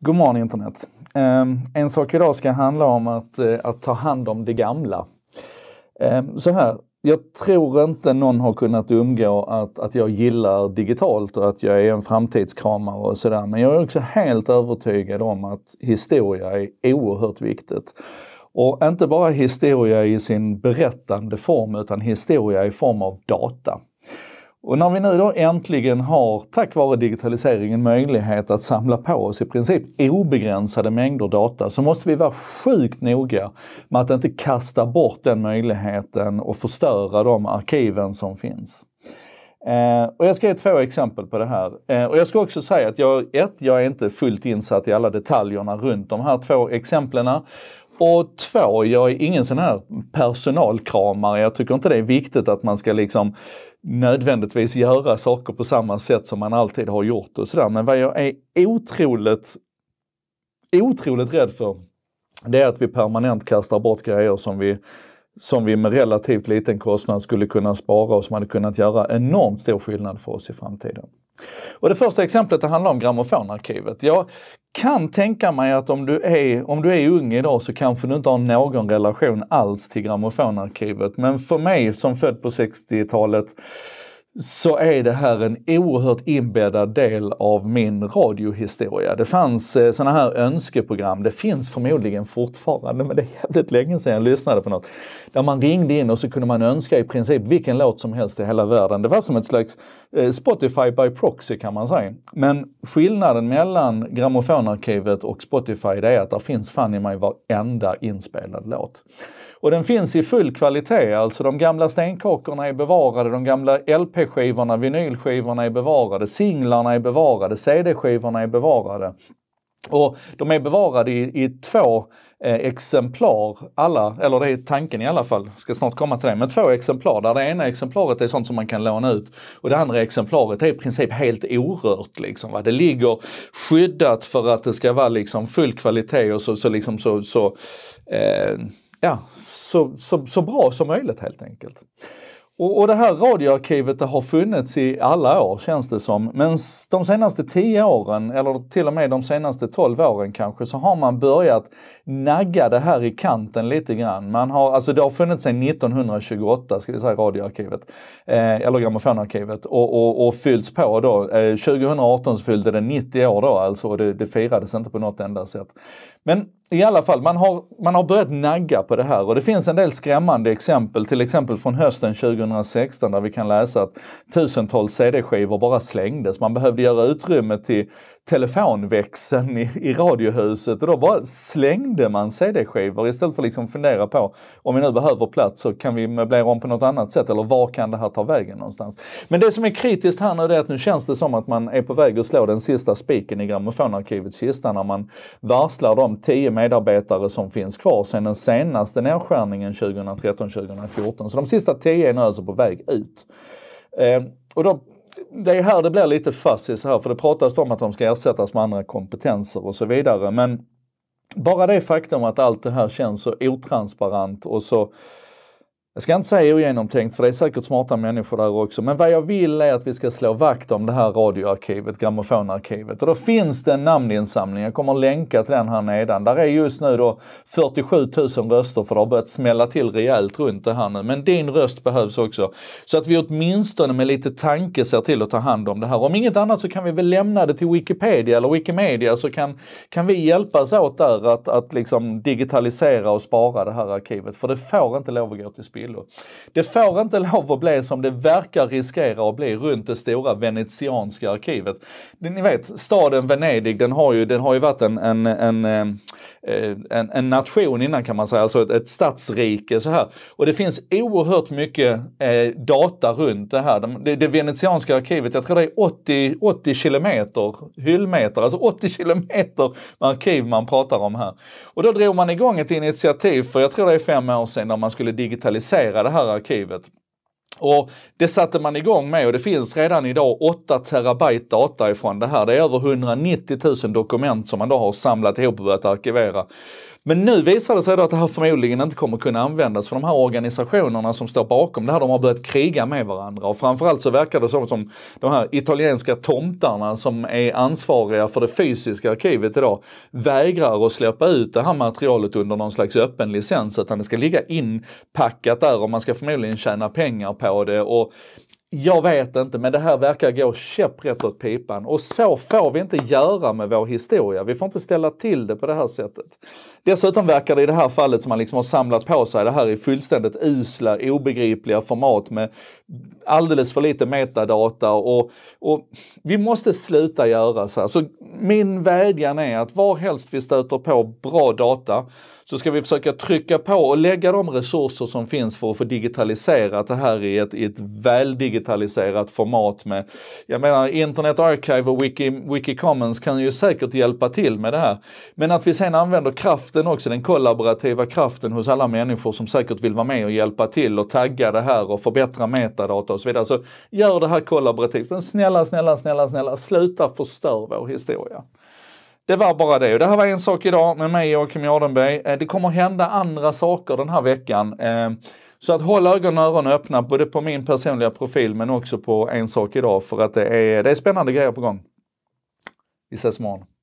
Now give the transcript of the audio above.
God morgon internet! Ehm, en sak idag ska handla om att, eh, att ta hand om det gamla. Ehm, så här, jag tror inte någon har kunnat undgå att, att jag gillar digitalt och att jag är en framtidskramare och sådär. Men jag är också helt övertygad om att historia är oerhört viktigt. Och inte bara historia i sin berättande form utan historia i form av data. Och när vi nu då äntligen har, tack vare digitaliseringen, möjlighet att samla på oss i princip obegränsade mängder data så måste vi vara sjukt noga med att inte kasta bort den möjligheten och förstöra de arkiven som finns. Eh, och jag ska ge två exempel på det här. Eh, och jag ska också säga att jag, ett, jag är inte fullt insatt i alla detaljerna runt de här två exemplen. Och två, jag är ingen sån här personalkramare. Jag tycker inte det är viktigt att man ska liksom nödvändigtvis göra saker på samma sätt som man alltid har gjort och sådär. Men vad jag är otroligt, otroligt rädd för, det är att vi permanent kastar bort grejer som vi som vi med relativt liten kostnad skulle kunna spara och som hade kunnat göra enormt stor skillnad för oss i framtiden. Och det första exemplet det handlar om grammofonarkivet. Jag kan tänka mig att om du, är, om du är ung idag så kanske du inte har någon relation alls till grammofonarkivet. Men för mig som född på 60-talet så är det här en oerhört inbäddad del av min radiohistoria. Det fanns eh, sådana här önskeprogram, det finns förmodligen fortfarande, men det är jävligt länge sedan jag lyssnade på något. Där man ringde in och så kunde man önska i princip vilken låt som helst i hela världen. Det var som ett slags eh, Spotify by proxy kan man säga. Men skillnaden mellan Grammofonarkivet och Spotify det är att där finns fan i mig varenda inspelad låt. Och den finns i full kvalitet, alltså de gamla stenkakorna är bevarade, de gamla LP-skivorna, vinylskivorna är bevarade, singlarna är bevarade, CD-skivorna är bevarade. Och de är bevarade i, i två eh, exemplar, alla, eller det är tanken i alla fall, ska snart komma till det, men två exemplar där det ena exemplaret är sånt som man kan låna ut och det andra exemplaret är i princip helt orört. Liksom, va? Det ligger skyddat för att det ska vara liksom full kvalitet och så, så, liksom, så, så eh, ja, så, så, så bra som möjligt helt enkelt. Och, och det här radioarkivet det har funnits i alla år känns det som. Men de senaste 10 åren, eller till och med de senaste 12 åren kanske, så har man börjat nagga det här i kanten lite grann. Man har, alltså det har funnits sedan 1928, ska vi säga, radioarkivet. Eh, eller grammofonarkivet. Och, och, och fyllts på då. Eh, 2018 så fyllde det 90 år då alltså och det, det firades inte på något enda sätt. Men i alla fall, man har, man har börjat nagga på det här och det finns en del skrämmande exempel, till exempel från hösten 2016 där vi kan läsa att tusentals CD-skivor bara slängdes. Man behövde göra utrymme till telefonväxeln i, i radiohuset och då bara slängde man CD-skivor istället för liksom att liksom fundera på om vi nu behöver plats så kan vi möblera om på något annat sätt eller var kan det här ta vägen någonstans? Men det som är kritiskt här nu är att nu känns det som att man är på väg att slå den sista spiken i grammofonarkivets kista när man varslar de 10 medarbetare som finns kvar sedan den senaste nedskärningen 2013-2014. Så de sista 10 är nu alltså på väg ut. Eh, och då, det är här det blir lite fuzzy så här, för det pratas om att de ska ersättas med andra kompetenser och så vidare. Men bara det faktum att allt det här känns så otransparent och så jag ska inte säga ogenomtänkt för det är säkert smarta människor där också, men vad jag vill är att vi ska slå vakt om det här radioarkivet, grammofonarkivet. Och då finns det en namninsamling, jag kommer länka till den här nedan. Där är just nu då 47 000 röster för det har börjat smälla till rejält runt det här nu. Men din röst behövs också. Så att vi åtminstone med lite tanke ser till att ta hand om det här. Om inget annat så kan vi väl lämna det till Wikipedia eller Wikimedia så kan, kan vi hjälpas åt där att, att liksom digitalisera och spara det här arkivet. För det får inte lov att gå till spel. Grillo. Det får inte lov att bli som det verkar riskera att bli runt det stora venetianska arkivet. Ni vet, staden Venedig, den har ju, den har ju varit en, en, en, eh, en, en nation innan kan man säga, alltså ett, ett statsrike så här. Och det finns oerhört mycket eh, data runt det här. Det, det venetianska arkivet, jag tror det är 80, 80 kilometer hyllmeter, alltså 80 kilometer med arkiv man pratar om här. Och då drog man igång ett initiativ för, jag tror det är fem år sedan, när man skulle digitalisera digitalisera det här arkivet. Och Det satte man igång med och det finns redan idag 8 terabyte data ifrån det här. Det är över 190 000 dokument som man då har samlat ihop och börjat arkivera. Men nu visar det sig då att det här förmodligen inte kommer kunna användas för de här organisationerna som står bakom det här, de har börjat kriga med varandra. Och framförallt så verkar det som, som de här italienska tomtarna som är ansvariga för det fysiska arkivet idag vägrar att släppa ut det här materialet under någon slags öppen licens utan det ska ligga inpackat där och man ska förmodligen tjäna pengar på det. Och jag vet inte, men det här verkar gå käpprätt åt pipan och så får vi inte göra med vår historia. Vi får inte ställa till det på det här sättet. Dessutom verkar det i det här fallet som man liksom har samlat på sig det här i fullständigt usla, obegripliga format med alldeles för lite metadata och, och vi måste sluta göra så här. Så min vädjan är att varhelst vi stöter på bra data så ska vi försöka trycka på och lägga de resurser som finns för att få digitaliserat det här i ett, i ett väldigitaliserat format med, jag menar Internet Archive och Wiki, Wiki Commons kan ju säkert hjälpa till med det här. Men att vi sen använder kraften också, den kollaborativa kraften hos alla människor som säkert vill vara med och hjälpa till och tagga det här och förbättra metadata och så vidare. Så alltså, gör det här kollaborativt. Men snälla, snälla, snälla, snälla, sluta förstöra vår historia. Ja. Det var bara det. Och det här var en sak idag med mig och Kim Jardenberg. Eh, det kommer hända andra saker den här veckan. Eh, så att håll ögonen och öronen öppna både på min personliga profil men också på En sak idag för att det är, det är spännande grejer på gång. Vi ses imorgon.